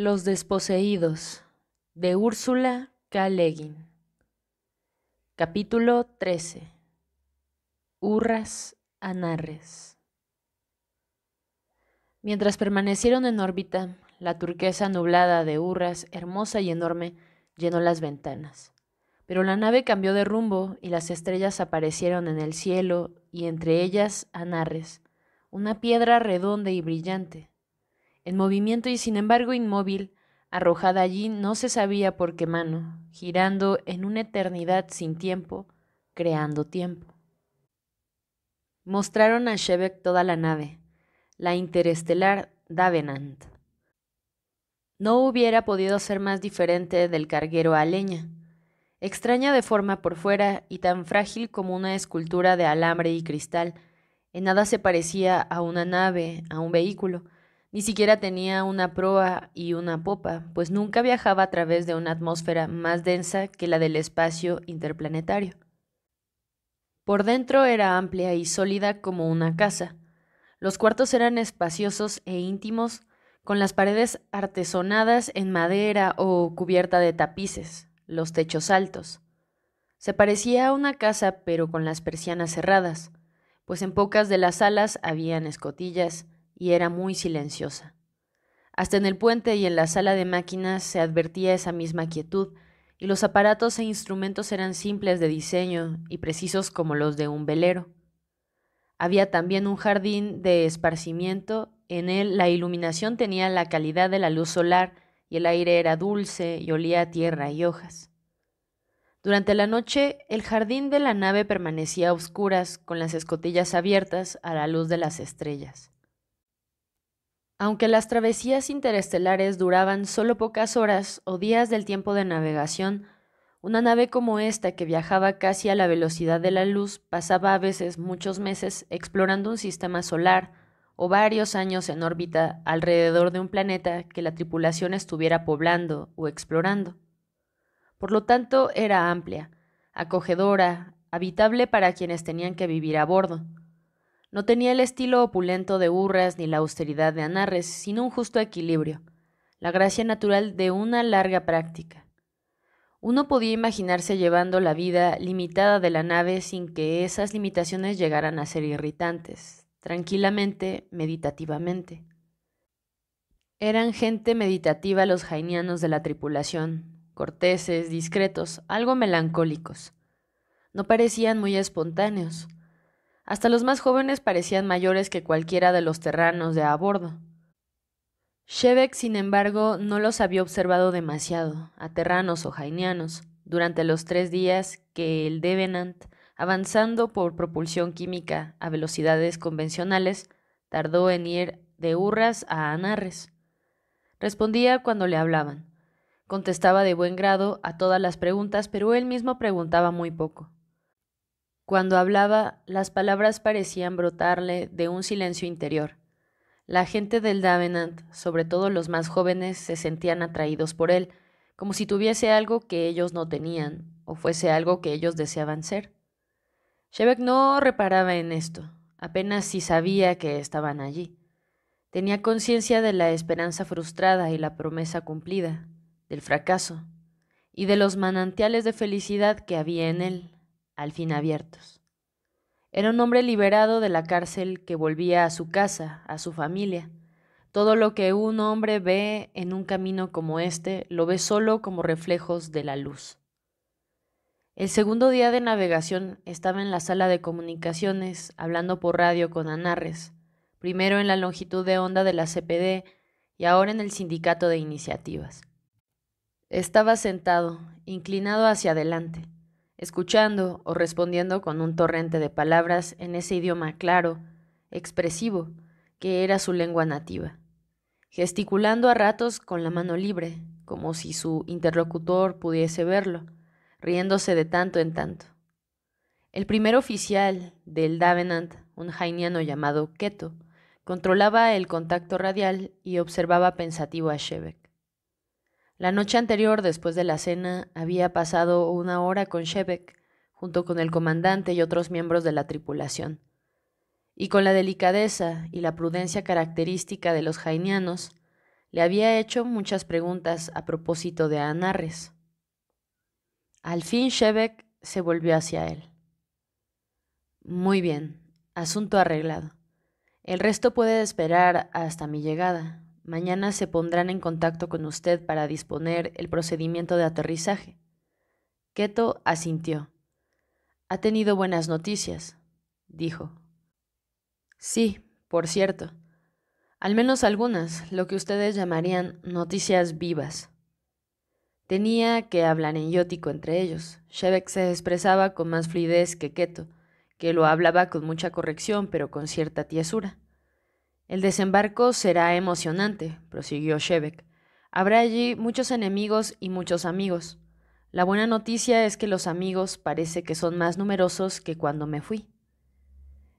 Los desposeídos de Úrsula K. Capítulo 13. Urras Anarres. Mientras permanecieron en órbita, la turquesa nublada de Urras, hermosa y enorme, llenó las ventanas. Pero la nave cambió de rumbo y las estrellas aparecieron en el cielo y entre ellas Anarres, una piedra redonda y brillante en movimiento y sin embargo inmóvil, arrojada allí no se sabía por qué mano, girando en una eternidad sin tiempo, creando tiempo. Mostraron a Shebeck toda la nave, la interestelar Davenant. No hubiera podido ser más diferente del carguero a leña, extraña de forma por fuera y tan frágil como una escultura de alambre y cristal, en nada se parecía a una nave, a un vehículo, ni siquiera tenía una proa y una popa, pues nunca viajaba a través de una atmósfera más densa que la del espacio interplanetario. Por dentro era amplia y sólida como una casa. Los cuartos eran espaciosos e íntimos, con las paredes artesonadas en madera o cubierta de tapices, los techos altos. Se parecía a una casa pero con las persianas cerradas, pues en pocas de las salas habían escotillas, y era muy silenciosa. Hasta en el puente y en la sala de máquinas se advertía esa misma quietud, y los aparatos e instrumentos eran simples de diseño y precisos como los de un velero. Había también un jardín de esparcimiento, en él la iluminación tenía la calidad de la luz solar y el aire era dulce y olía a tierra y hojas. Durante la noche, el jardín de la nave permanecía a oscuras, con las escotillas abiertas a la luz de las estrellas. Aunque las travesías interestelares duraban solo pocas horas o días del tiempo de navegación, una nave como esta que viajaba casi a la velocidad de la luz pasaba a veces muchos meses explorando un sistema solar o varios años en órbita alrededor de un planeta que la tripulación estuviera poblando o explorando. Por lo tanto, era amplia, acogedora, habitable para quienes tenían que vivir a bordo no tenía el estilo opulento de Urras ni la austeridad de Anarres, sino un justo equilibrio, la gracia natural de una larga práctica. Uno podía imaginarse llevando la vida limitada de la nave sin que esas limitaciones llegaran a ser irritantes, tranquilamente, meditativamente. Eran gente meditativa los jainianos de la tripulación, corteses, discretos, algo melancólicos. No parecían muy espontáneos. Hasta los más jóvenes parecían mayores que cualquiera de los terranos de a bordo. Shebek, sin embargo, no los había observado demasiado, a terranos o jainianos, durante los tres días que el Devenant, avanzando por propulsión química a velocidades convencionales, tardó en ir de Urras a Anarres. Respondía cuando le hablaban. Contestaba de buen grado a todas las preguntas, pero él mismo preguntaba muy poco. Cuando hablaba, las palabras parecían brotarle de un silencio interior. La gente del Davenant, sobre todo los más jóvenes, se sentían atraídos por él, como si tuviese algo que ellos no tenían, o fuese algo que ellos deseaban ser. Shebeck no reparaba en esto, apenas si sabía que estaban allí. Tenía conciencia de la esperanza frustrada y la promesa cumplida, del fracaso, y de los manantiales de felicidad que había en él, al fin abiertos. Era un hombre liberado de la cárcel que volvía a su casa, a su familia. Todo lo que un hombre ve en un camino como este lo ve solo como reflejos de la luz. El segundo día de navegación estaba en la sala de comunicaciones hablando por radio con Anarres, primero en la longitud de onda de la CPD y ahora en el sindicato de iniciativas. Estaba sentado, inclinado hacia adelante escuchando o respondiendo con un torrente de palabras en ese idioma claro, expresivo, que era su lengua nativa, gesticulando a ratos con la mano libre, como si su interlocutor pudiese verlo, riéndose de tanto en tanto. El primer oficial del Davenant, un jainiano llamado Keto, controlaba el contacto radial y observaba pensativo a Shevek. La noche anterior, después de la cena, había pasado una hora con Shebek, junto con el comandante y otros miembros de la tripulación. Y con la delicadeza y la prudencia característica de los jainianos, le había hecho muchas preguntas a propósito de Anarres. Al fin Shebek se volvió hacia él. Muy bien, asunto arreglado. El resto puede esperar hasta mi llegada, Mañana se pondrán en contacto con usted para disponer el procedimiento de aterrizaje. Keto asintió. Ha tenido buenas noticias, dijo. Sí, por cierto. Al menos algunas, lo que ustedes llamarían noticias vivas. Tenía que hablar en yótico entre ellos. Shevek se expresaba con más fluidez que Keto, que lo hablaba con mucha corrección pero con cierta tiesura. El desembarco será emocionante, prosiguió Shebeck. Habrá allí muchos enemigos y muchos amigos. La buena noticia es que los amigos parece que son más numerosos que cuando me fui.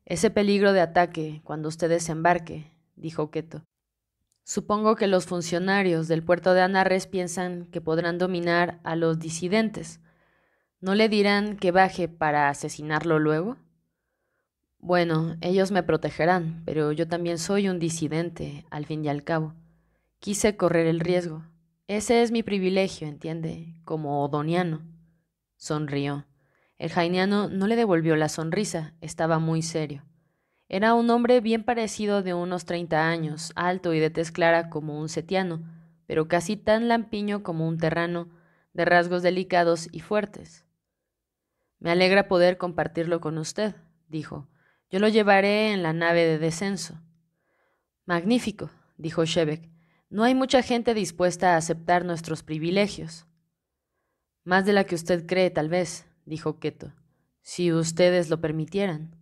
Ese peligro de ataque cuando usted desembarque, dijo Keto. Supongo que los funcionarios del puerto de Anarres piensan que podrán dominar a los disidentes. ¿No le dirán que baje para asesinarlo luego? Bueno, ellos me protegerán, pero yo también soy un disidente, al fin y al cabo. Quise correr el riesgo. Ese es mi privilegio, entiende, como odoniano. Sonrió. El jainiano no le devolvió la sonrisa, estaba muy serio. Era un hombre bien parecido de unos treinta años, alto y de tez clara como un setiano, pero casi tan lampiño como un terrano, de rasgos delicados y fuertes. Me alegra poder compartirlo con usted, dijo yo lo llevaré en la nave de descenso. Magnífico, dijo Shebek. No hay mucha gente dispuesta a aceptar nuestros privilegios. Más de la que usted cree, tal vez, dijo Keto, si ustedes lo permitieran.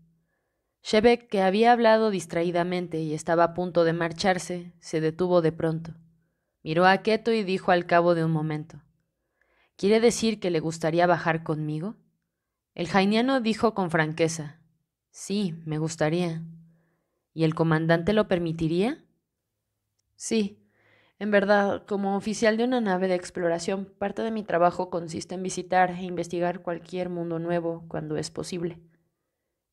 Shebek, que había hablado distraídamente y estaba a punto de marcharse, se detuvo de pronto. Miró a Keto y dijo al cabo de un momento: ¿Quiere decir que le gustaría bajar conmigo? El jainiano dijo con franqueza: Sí, me gustaría. ¿Y el comandante lo permitiría? Sí. En verdad, como oficial de una nave de exploración, parte de mi trabajo consiste en visitar e investigar cualquier mundo nuevo cuando es posible.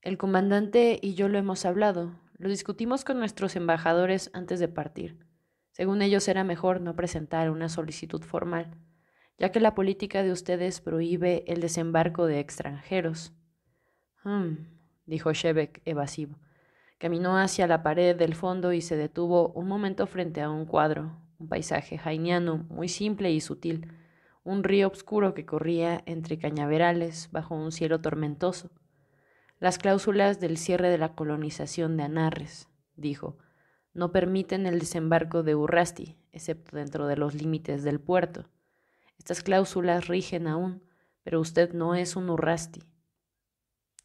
El comandante y yo lo hemos hablado, lo discutimos con nuestros embajadores antes de partir. Según ellos era mejor no presentar una solicitud formal, ya que la política de ustedes prohíbe el desembarco de extranjeros. Hmm, dijo Shebek evasivo. Caminó hacia la pared del fondo y se detuvo un momento frente a un cuadro, un paisaje jainiano muy simple y sutil, un río oscuro que corría entre cañaverales bajo un cielo tormentoso. Las cláusulas del cierre de la colonización de Anarres, dijo, no permiten el desembarco de Urrasti, excepto dentro de los límites del puerto. Estas cláusulas rigen aún, pero usted no es un Urrasti.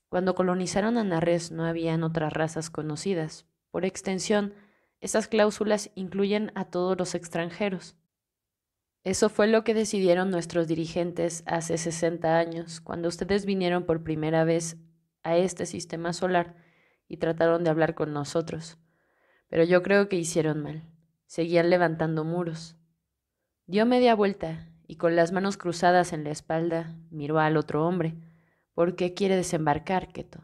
Cuando colonizaron a no habían otras razas conocidas. Por extensión, esas cláusulas incluyen a todos los extranjeros. Eso fue lo que decidieron nuestros dirigentes hace 60 años, cuando ustedes vinieron por primera vez a este sistema solar y trataron de hablar con nosotros. Pero yo creo que hicieron mal. Seguían levantando muros. Dio media vuelta y con las manos cruzadas en la espalda miró al otro hombre ¿Por qué quiere desembarcar, Keto?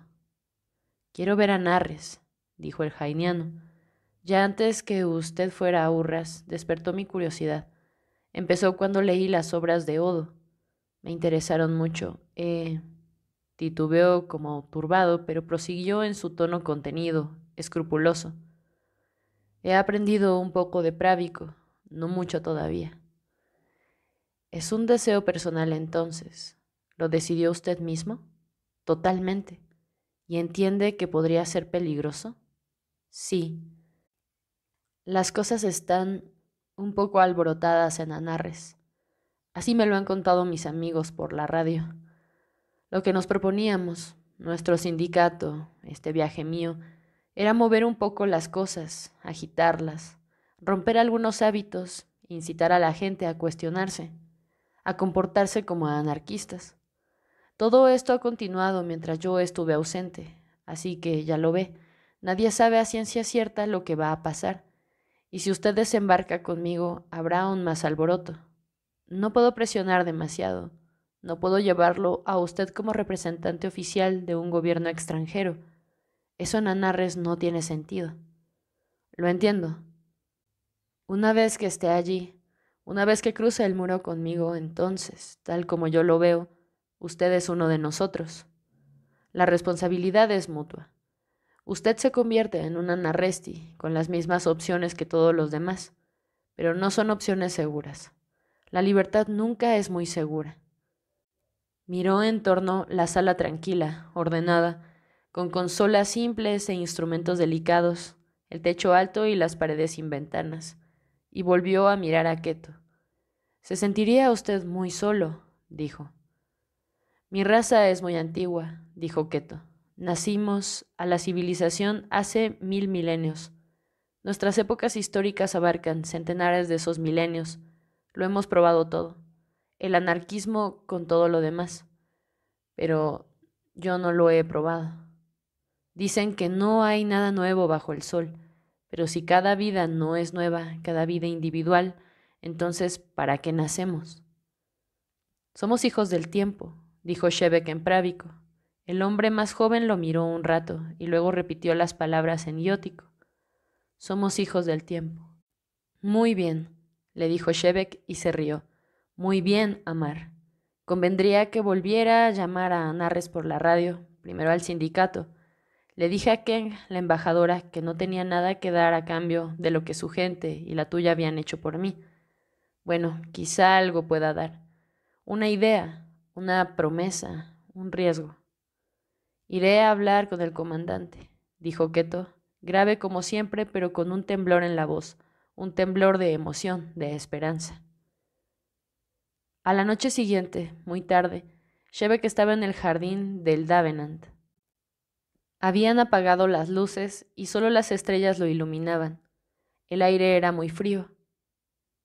Quiero ver a Narres, dijo el jainiano. Ya antes que usted fuera a Urras, despertó mi curiosidad. Empezó cuando leí las obras de Odo. Me interesaron mucho. Eh, titubeó como turbado, pero prosiguió en su tono contenido, escrupuloso. He aprendido un poco de právico, no mucho todavía. Es un deseo personal entonces, ¿Lo decidió usted mismo? Totalmente. ¿Y entiende que podría ser peligroso? Sí. Las cosas están un poco alborotadas en Anarres. Así me lo han contado mis amigos por la radio. Lo que nos proponíamos, nuestro sindicato, este viaje mío, era mover un poco las cosas, agitarlas, romper algunos hábitos, incitar a la gente a cuestionarse, a comportarse como anarquistas. Todo esto ha continuado mientras yo estuve ausente, así que ya lo ve, nadie sabe a ciencia cierta lo que va a pasar, y si usted desembarca conmigo habrá aún más alboroto. No puedo presionar demasiado, no puedo llevarlo a usted como representante oficial de un gobierno extranjero. Eso en Anarres no tiene sentido. Lo entiendo. Una vez que esté allí, una vez que cruce el muro conmigo, entonces, tal como yo lo veo, Usted es uno de nosotros. La responsabilidad es mutua. Usted se convierte en un anarresti con las mismas opciones que todos los demás, pero no son opciones seguras. La libertad nunca es muy segura. Miró en torno la sala tranquila, ordenada, con consolas simples e instrumentos delicados, el techo alto y las paredes sin ventanas, y volvió a mirar a Keto. Se sentiría usted muy solo, dijo. Mi raza es muy antigua, dijo Keto. Nacimos a la civilización hace mil milenios. Nuestras épocas históricas abarcan centenares de esos milenios. Lo hemos probado todo. El anarquismo con todo lo demás. Pero yo no lo he probado. Dicen que no hay nada nuevo bajo el sol. Pero si cada vida no es nueva, cada vida individual, entonces, ¿para qué nacemos? Somos hijos del tiempo, dijo Shebeck en právico. El hombre más joven lo miró un rato y luego repitió las palabras en iótico. Somos hijos del tiempo. Muy bien, le dijo Shebeck y se rió. Muy bien, Amar. Convendría que volviera a llamar a Anarres por la radio, primero al sindicato. Le dije a Ken, la embajadora, que no tenía nada que dar a cambio de lo que su gente y la tuya habían hecho por mí. Bueno, quizá algo pueda dar. Una idea, una promesa, un riesgo. Iré a hablar con el comandante, dijo Keto, grave como siempre, pero con un temblor en la voz, un temblor de emoción, de esperanza. A la noche siguiente, muy tarde, Shebeck estaba en el jardín del Davenant. Habían apagado las luces y solo las estrellas lo iluminaban. El aire era muy frío.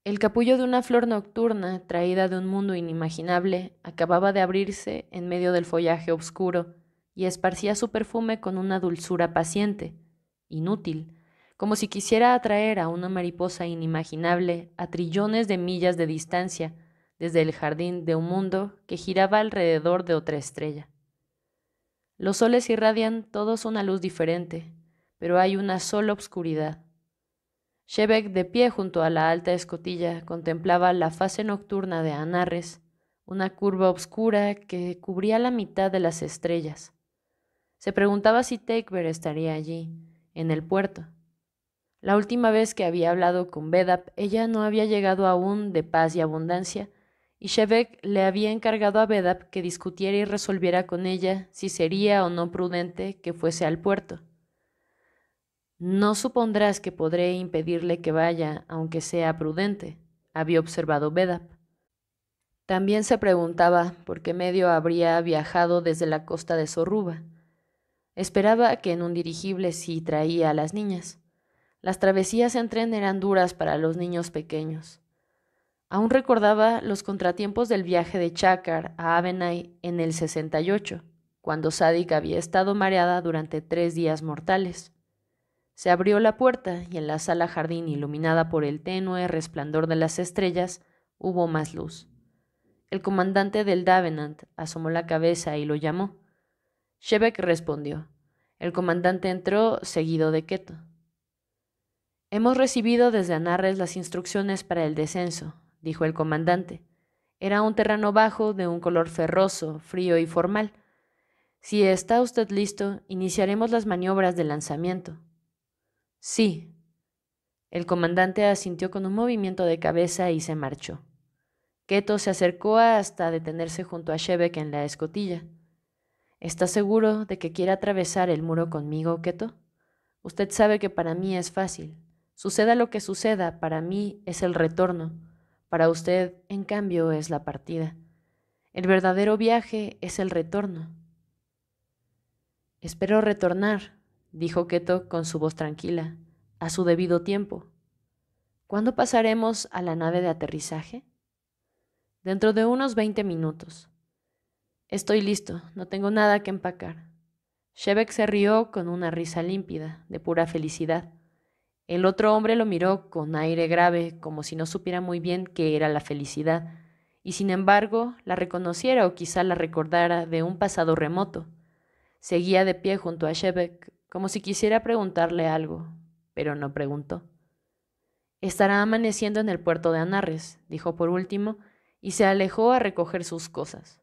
El capullo de una flor nocturna, traída de un mundo inimaginable, acababa de abrirse en medio del follaje oscuro y esparcía su perfume con una dulzura paciente, inútil, como si quisiera atraer a una mariposa inimaginable a trillones de millas de distancia desde el jardín de un mundo que giraba alrededor de otra estrella. Los soles irradian todos una luz diferente, pero hay una sola obscuridad, Shebek, de pie junto a la alta escotilla, contemplaba la fase nocturna de Anarres, una curva oscura que cubría la mitad de las estrellas. Se preguntaba si Tegber estaría allí, en el puerto. La última vez que había hablado con Vedap, ella no había llegado aún de paz y abundancia, y Shebek le había encargado a Vedap que discutiera y resolviera con ella si sería o no prudente que fuese al puerto. No supondrás que podré impedirle que vaya, aunque sea prudente, había observado Bedap. También se preguntaba por qué medio habría viajado desde la costa de Sorruba. Esperaba que en un dirigible sí traía a las niñas. Las travesías en tren eran duras para los niños pequeños. Aún recordaba los contratiempos del viaje de Chácar a Avenay en el 68, cuando Sadik había estado mareada durante tres días mortales. Se abrió la puerta y en la sala jardín, iluminada por el tenue resplandor de las estrellas, hubo más luz. El comandante del Davenant asomó la cabeza y lo llamó. Shebek respondió. El comandante entró seguido de Keto. Hemos recibido desde Anarres las instrucciones para el descenso, dijo el comandante. Era un terreno bajo, de un color ferroso, frío y formal. Si está usted listo, iniciaremos las maniobras de lanzamiento. Sí. El comandante asintió con un movimiento de cabeza y se marchó. Keto se acercó hasta detenerse junto a Shebek en la escotilla. ¿Está seguro de que quiere atravesar el muro conmigo, Keto? Usted sabe que para mí es fácil. Suceda lo que suceda, para mí es el retorno. Para usted, en cambio, es la partida. El verdadero viaje es el retorno. Espero retornar, dijo Keto con su voz tranquila, a su debido tiempo. ¿Cuándo pasaremos a la nave de aterrizaje? Dentro de unos 20 minutos. Estoy listo, no tengo nada que empacar. Shebek se rió con una risa límpida, de pura felicidad. El otro hombre lo miró con aire grave, como si no supiera muy bien qué era la felicidad, y sin embargo la reconociera o quizá la recordara de un pasado remoto. Seguía de pie junto a Shebek, como si quisiera preguntarle algo, pero no preguntó. Estará amaneciendo en el puerto de Anarres, dijo por último, y se alejó a recoger sus cosas.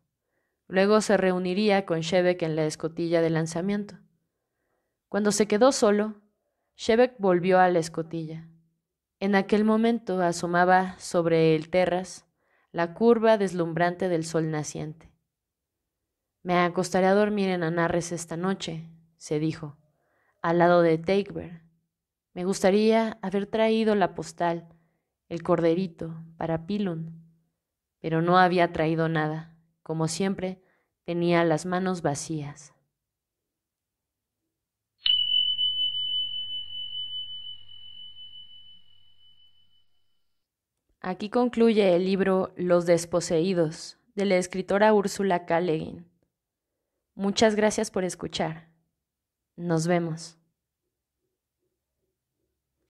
Luego se reuniría con Shebek en la escotilla de lanzamiento. Cuando se quedó solo, Shebek volvió a la escotilla. En aquel momento asomaba sobre el terras la curva deslumbrante del sol naciente. Me acostaré a dormir en Anarres esta noche, se dijo al lado de Takeber. Me gustaría haber traído la postal, el corderito, para Pilun, pero no había traído nada. Como siempre, tenía las manos vacías. Aquí concluye el libro Los desposeídos de la escritora Úrsula K. Muchas gracias por escuchar. Nos vemos.